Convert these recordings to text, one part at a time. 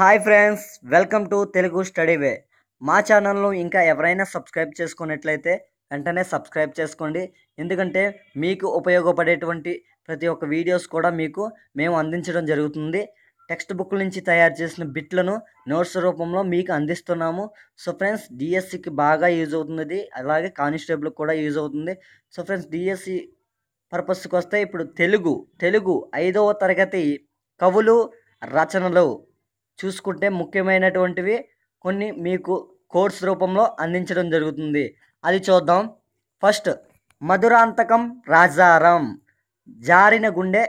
hi friends welcome to Telugu study way మా ఛానల్ను ఇంకా ఎవరైనా సబ్స్క్రైబ్ చేసుకున్నట్లయితే వెంటనే సబ్స్క్రైబ్ చేసుకోండి ఎందుకంటే మీకు ఉపయోగపడేటువంటి ప్రతి ఒక్క వీడియోస్ కూడా మీకు మేము అందించడం జరుగుతుంది టెక్స్ట్ బుక్ నుంచి తయారు చేసిన బిట్లను నోట్స్ రూపంలో మీకు అందిస్తున్నాము సో ఫ్రెండ్స్ డిఎస్సికి బాగా యూజ్ అవుతుంది అలాగే కానిస్టేబుల్కి కూడా యూజ్ అవుతుంది సో ఫ్రెండ్స్ డిఎస్సి పర్పస్కి వస్తే ఇప్పుడు తెలుగు తెలుగు ఐదవ తరగతి కవులు రచనలు చూసుకుంటే ముఖ్యమైనటువంటివి కొన్ని మీకు కోర్స్ రూపంలో అందించడం జరుగుతుంది అది చూద్దాం ఫస్ట్ మధురాంతకం రాజారం జారిన గుండె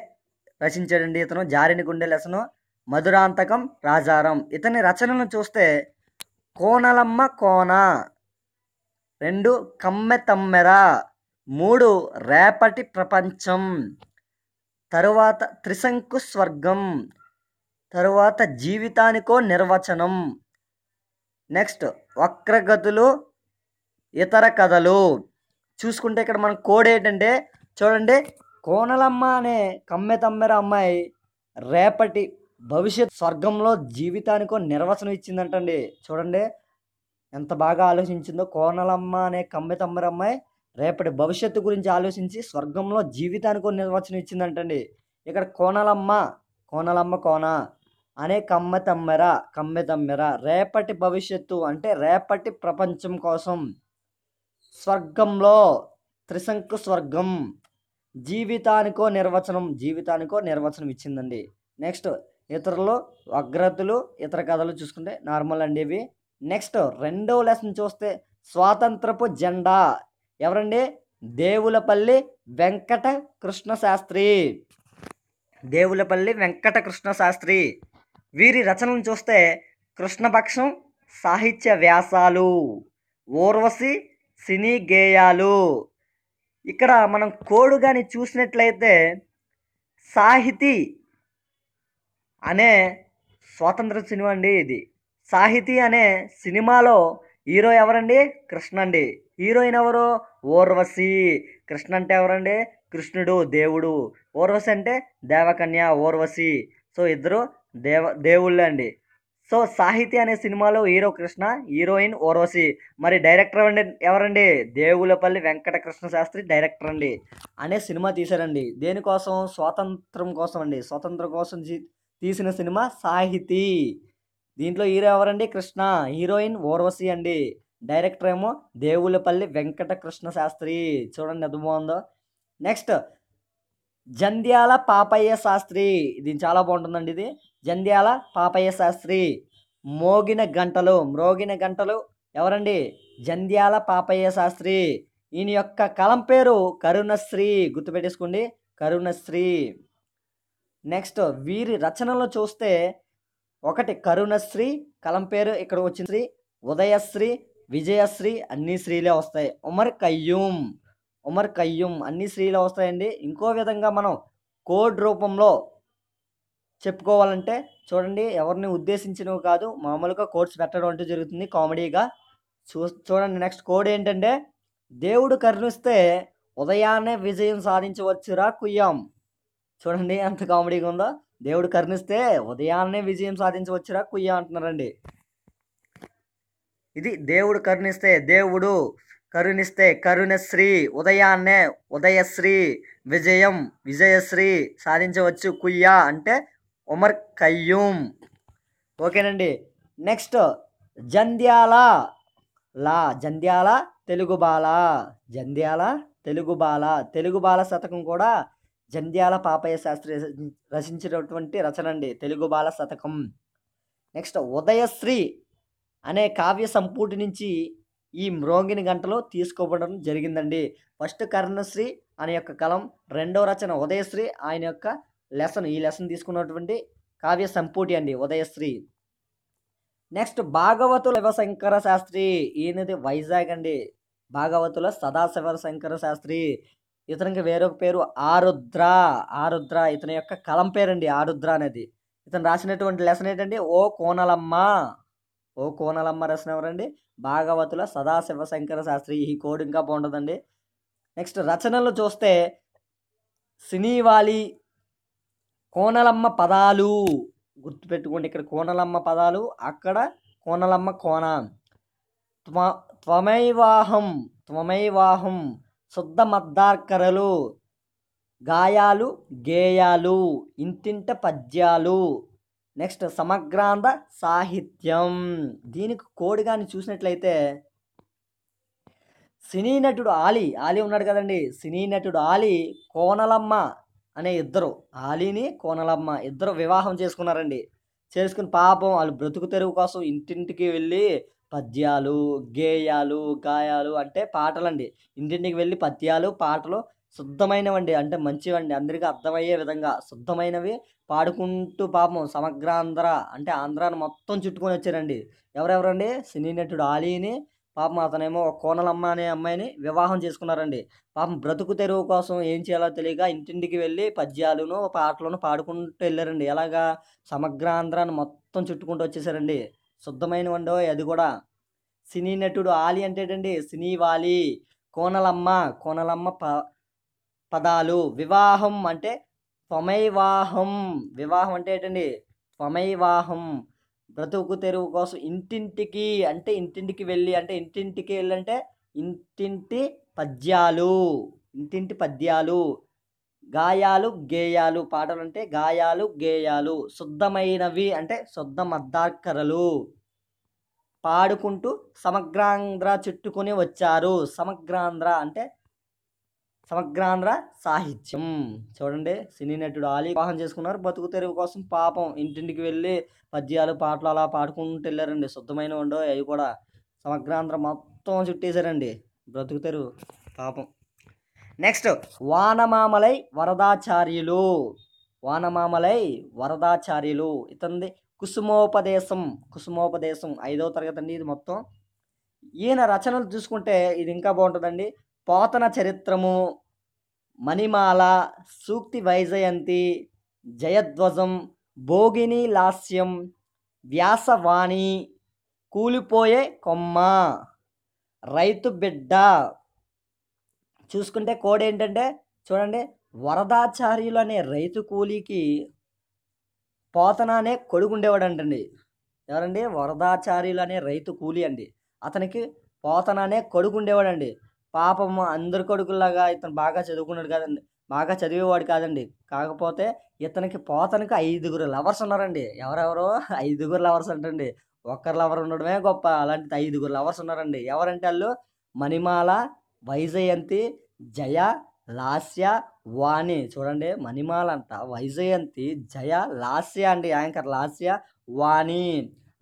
రచించాడండి ఇతను జారిన గుండె లెసను మధురాంతకం రాజారం ఇతని రచనను చూస్తే కోనలమ్మ కోన రెండు కమ్మె తమ్మెర మూడు రేపటి ప్రపంచం తరువాత త్రిశంకు స్వర్గం తరువాత జీవితానికో నిర్వచనం నెక్స్ట్ వక్రగతులు ఇతర కథలు చూసుకుంటే ఇక్కడ మన కోడ్ ఏంటంటే చూడండి కోనలమ్మ అనే కమ్మె తమ్మెర అమ్మాయి రేపటి భవిష్యత్ స్వర్గంలో జీవితానికో నిర్వచనం ఇచ్చిందంటండి చూడండి ఎంత బాగా ఆలోచించిందో కోనలమ్మ అనే కమ్మె తమ్మెర అమ్మాయి రేపటి భవిష్యత్తు గురించి ఆలోచించి స్వర్గంలో జీవితానికో నిర్వచనం ఇచ్చిందంటండి ఇక్కడ కోనలమ్మ కోనలమ్మ కోన అనే కమ్మెతమ్మెరా కమ్మెతమ్మెర రేపటి భవిష్యత్తు అంటే రేపటి ప్రపంచం కోసం స్వర్గంలో త్రిశంకు స్వర్గం జీవితానికో నిర్వచనం జీవితానికో నిర్వచనం ఇచ్చిందండి నెక్స్ట్ ఇతరులు అగ్రతులు ఇతర కథలు చూసుకుంటే నార్మల్ అండి ఇవి నెక్స్ట్ రెండవ లెసన్ చూస్తే స్వాతంత్రపు జెండా ఎవరండి దేవులపల్లి వెంకట కృష్ణ శాస్త్రి దేవులపల్లి వెంకట కృష్ణ శాస్త్రి వీరి రచనలు చూస్తే కృష్ణపక్షం సాహిత్య వ్యాసాలు ఊర్వశి సినీ గేయాలు ఇక్కడ మనం కోడుగాని చూసినట్లయితే సాహితీ అనే స్వాతంత్ర సినిమా అండి ఇది సాహితీ అనే సినిమాలో హీరో ఎవరండి కృష్ణ అండి హీరోయిన్ ఎవరు ఓర్వశి కృష్ణ అంటే ఎవరండి కృష్ణుడు దేవుడు ఓర్వశి అంటే దేవకన్య ఓర్వశి సో ఇద్దరు దేవ దేవుళ్ళే అండి సో సాహితి అనే సినిమాలో హీరో కృష్ణ హీరోయిన్ ఓరోసి మరి డైరెక్టర్ అండి ఎవరండి దేవులపల్లి వెంకటకృష్ణ శాస్త్రి డైరెక్టర్ అండి అనే సినిమా తీశారండి దేనికోసం స్వాతంత్రం కోసం అండి స్వాతంత్రం కోసం తీసిన సినిమా సాహితి దీంట్లో హీరో ఎవరండి కృష్ణ హీరోయిన్ ఓర్వశి అండి డైరెక్టర్ ఏమో దేవులపల్లి వెంకటకృష్ణ శాస్త్రి చూడండి ఎంత బాగుందో నెక్స్ట్ జంధ్యాల పాపయ్య శాస్త్రి ఇది చాలా బాగుంటుందండి ఇది జంధ్యాల పాపయ్య శాస్త్రి మోగిన గంటలు మ్రోగిన గంటలు ఎవరండి జంధ్యాల పాపయ్య శాస్త్రి ఈయన యొక్క కలం పేరు కరుణశ్రీ గుర్తుపెట్టేసుకోండి కరుణశ్రీ నెక్స్ట్ వీరి రచనలో చూస్తే ఒకటి కరుణశ్రీ కలం పేరు ఇక్కడ వచ్చిన శ్రీ ఉదయశ్రీ విజయశ్రీ అన్ని శ్రీలే వస్తాయి ఉమర్ కయ్యూం ఉమర్ కయ్యూమ్ అన్ని శ్రీలే వస్తాయండి ఇంకో విధంగా మనం కోడ్ రూపంలో చెప్పుకోవాలంటే చూడండి ఎవరిని ఉద్దేశించినవి కాదు మామూలుగా కోడ్స్ పెట్టడం అంటూ జరుగుతుంది కామెడీగా చూ చూడండి నెక్స్ట్ కోడ్ ఏంటంటే దేవుడు కరుణిస్తే ఉదయాన్నే విజయం సాధించవచ్చురా కుయ్యాం చూడండి ఎంత కామెడీగా ఉందో దేవుడు కరుణిస్తే ఉదయాన్నే విజయం సాధించవచ్చురా కుయ్యా అంటున్నారండి ఇది దేవుడు కరుణిస్తే దేవుడు కరుణిస్తే కరుణశ్రీ ఉదయాన్నే ఉదయశ్రీ విజయం విజయశ్రీ సాధించవచ్చు కుయ్యా అంటే ఉమర్ ఖయ్యూమ్ ఓకేనండి నెక్స్ట్ జంధ్యాల లా జంధ్యాల తెలుగు బాల జంధ్యాల తెలుగు బాల తెలుగు బాల శతకం కూడా జంధ్యాల పాపయ్య శాస్త్రి రచించినటువంటి రచన అండి తెలుగు బాల శతకం నెక్స్ట్ ఉదయశ్రీ అనే కావ్య సంపూటి నుంచి ఈ మ్రోగిని గంటలో తీసుకోవడం జరిగిందండి ఫస్ట్ కర్ణశ్రీ అనే యొక్క కలం రెండో రచన ఉదయశ్రీ ఆయన యొక్క లెసన్ ఈ లెసన్ తీసుకున్నటువంటి కావ్య సంపూటి అండి ఉదయశ్రీ నెక్స్ట్ భాగవతుల శివశంకర శాస్త్రి ఈయనది వైజాగ్ అండి భాగవతుల సదాశివ శంకర శాస్త్రి ఇతనికి వేరొక పేరు ఆరుద్ర ఆరుద్ర ఇతని యొక్క కలం పేరండి ఆరుద్ర అనేది ఇతను రాసినటువంటి లెసన్ ఏంటండి ఓ కోనలమ్మ ఓ కోనలమ్మ రచన ఎవరండి భాగవతుల సదాశివ శంకర శాస్త్రి ఈ కోడ్ ఇంకా బాగుంటుందండి నెక్స్ట్ రచనలు చూస్తే సినీవాలి కోనలమ్మ పదాలు గుర్తుపెట్టుకోండి ఇక్కడ కోనలమ్మ పదాలు అక్కడ కోనలమ్మ కోన త్వ త్వమైవాహం త్వమైవాహం శుద్ధ మద్దార్కరలు గాయాలు గేయాలు ఇంతింట పద్యాలు నెక్స్ట్ సమగ్రాంధ సాహిత్యం దీనికి కోడిగాని చూసినట్లయితే సినీ నటుడు ఆలి ఆలి ఉన్నాడు కదండి సినీ నటుడు ఆలి కోనలమ్మ అనే ఇద్దరు ఆలీని కోనలమ్మ ఇద్దరు వివాహం చేసుకున్నారండి చేసుకుని పాపం వాళ్ళు బ్రతుకు తెరువు కోసం ఇంటింటికి వెళ్ళి పద్యాలు గేయాలు గాయాలు అంటే పాటలండి ఇంటింటికి వెళ్ళి పద్యాలు పాటలు శుద్ధమైనవండి అంటే మంచివండి అందరికీ అర్థమయ్యే విధంగా శుద్ధమైనవి పాడుకుంటూ పాపం సమగ్రాంధ్ర అంటే ఆంధ్రాను మొత్తం చుట్టుకొని వచ్చారండి ఎవరెవరండి సినీ నటుడు ఆలీని పాపం అతనేమో ఒక కోనలమ్మ అనే అమ్మాయిని వివాహం చేసుకున్నారండి పాపం బ్రతుకు తెరువు కోసం ఏం చేయాలో తెలియక ఇంటింటికి వెళ్ళి పద్యాలను పాటలను పాడుకుంటూ వెళ్ళారండి ఎలాగా సమగ్రాంధ్రాన్ని మొత్తం చుట్టుకుంటూ వచ్చేసారండి శుద్ధమైన వండో అది కూడా సినీ నటుడు ఆలి అంటేటండి సినీ వాలి కోనలమ్మ కోనలమ్మ ప పదాలు వివాహం అంటే త్వమైవాహం వివాహం అంటే ఏంటండి త్వమైవాహం బ్రతుకు తెరువు కోసం ఇంటింటికి అంటే ఇంటింటికి వెళ్ళి అంటే ఇంటింటికి వెళ్ళంటే ఇంటింటి పద్యాలు ఇంటింటి పద్యాలు గాయాలు గేయాలు పాటలు అంటే గాయాలు గేయాలు శుద్ధమైనవి అంటే శుద్ధ మద్దార్కరలు పాడుకుంటూ సమగ్రాంధ్ర చుట్టుకొని వచ్చారు సమగ్రాంధ్ర అంటే సమగ్రాంధ్ర సాహిత్యం చూడండి సినీ నటుడు ఆలీ వాహనం చేసుకున్నారు బతుకు తెరువు కోసం పాపం ఇంటింటికి వెళ్ళి పద్యాలు పాటలు అలా పాడుకుంటూ వెళ్ళారండి శుద్ధమైన ఉండో అవి కూడా సమగ్రాంధ్ర మొత్తం చుట్టేశారండి బ్రతుకు తెరువు పాపం నెక్స్ట్ వానమామలై వరదాచార్యులు వానమామలై వరదాచార్యులు ఇతంది కుసుమోపదేశం కుసుమోపదేశం ఐదవ తరగతి అండి ఇది మొత్తం ఈయన రచనలు చూసుకుంటే ఇది ఇంకా బాగుంటుందండి పోతన చరిత్రము మణిమాల సూక్తి వైజయంతి జయధ్వజం భోగిని లాస్యం వ్యాసవాణి కూలిపోయే కొమ్మ రైతు బిడ్డ చూసుకుంటే కోడ్ ఏంటంటే చూడండి వరదాచార్యులు అనే రైతు కూలీకి పోతన అనే కొడుకు అంటండి ఎవరండి వరదాచార్యులు అనే రైతు కూలీ అండి అతనికి పోతన అనే కొడుకు అండి పాపం అందరి కొడుకులాగా ఇతను బాగా చదువుకున్నాడు కాదండి బాగా చదివేవాడు కాదండి కాకపోతే ఇతనికి పోతనికి ఐదుగురు లవర్స్ ఉన్నారండి ఎవరెవరో ఐదుగురు లవర్స్ అంటండి ఒక్కరు లవర్ ఉండడమే గొప్ప అలాంటిది ఐదుగురు లవర్స్ ఉన్నారండి ఎవరంటే వాళ్ళు మణిమాల వైజయంతి జయ లాస్య వాణి చూడండి మణిమాల అంట వైజయంతి జయ లాస్య అండి యాంకర్ లాస్య వాణి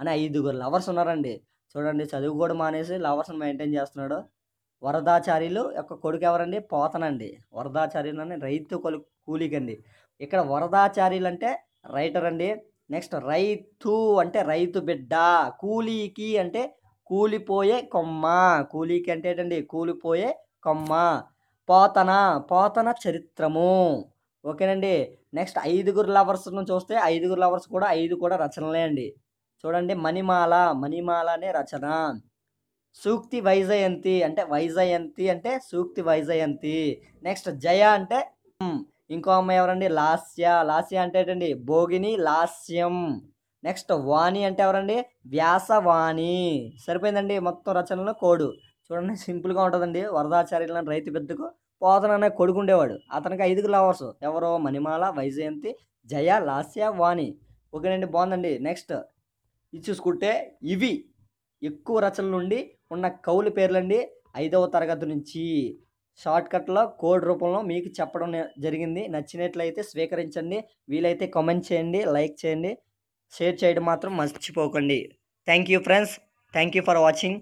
అని ఐదుగురు లవర్స్ ఉన్నారండి చూడండి చదువు కూడా మానేసి లవర్స్ మెయింటైన్ చేస్తున్నాడు వరదాచార్యులు యొక్క కొడుకు ఎవరండి పోతనండి వరదాచార్యులు అని రైతు కొలు కూలికండి ఇక్కడ వరదాచార్యులు అంటే రైటర్ అండి నెక్స్ట్ రైతు అంటే రైతు బిడ్డ కూలీకి అంటే కూలిపోయే కొమ్మ కూలీకి అంటే ఏంటండి కూలిపోయే కొమ్మ పోతన పోతన చరిత్రము ఓకేనండి నెక్స్ట్ ఐదుగురు లవర్స్ను చూస్తే ఐదుగురు లవర్స్ కూడా ఐదు కూడా రచనలే అండి చూడండి మణిమాల మణిమాల అనే రచన సూక్తి వైజయంతి అంటే వైజయంతి అంటే సూక్తి వైజయంతి నెక్స్ట్ జయ అంటే ఇంకో అమ్మాయి ఎవరండి లాస్య లాస్య అంటే ఏంటండి భోగిని లాస్యం నెక్స్ట్ వాణి అంటే ఎవరండి వ్యాసవాణి సరిపోయిందండి మొత్తం రచనలో కోడు చూడండి సింపుల్గా ఉంటుందండి వరదాచార్యులను రైతు పెద్దకు కొడుకు కొడుకుండేవాడు అతనికి ఐదుగురు లవర్స్ ఎవరో మణిమాల వైజయంతి జయ లాస్య వాణి ఓకేనండి బాగుందండి నెక్స్ట్ ఇది చూసుకుంటే ఇవి ఎక్కువ రచనల నుండి ఉన్న కౌలు పేర్లండి ఐదవ తరగతి నుంచి షార్ట్కట్లో కోడ్ రూపంలో మీకు చెప్పడం జరిగింది నచ్చినట్లయితే స్వీకరించండి వీలైతే కామెంట్ చేయండి లైక్ చేయండి షేర్ చేయడం మాత్రం మర్చిపోకండి thank you friends thank you for watching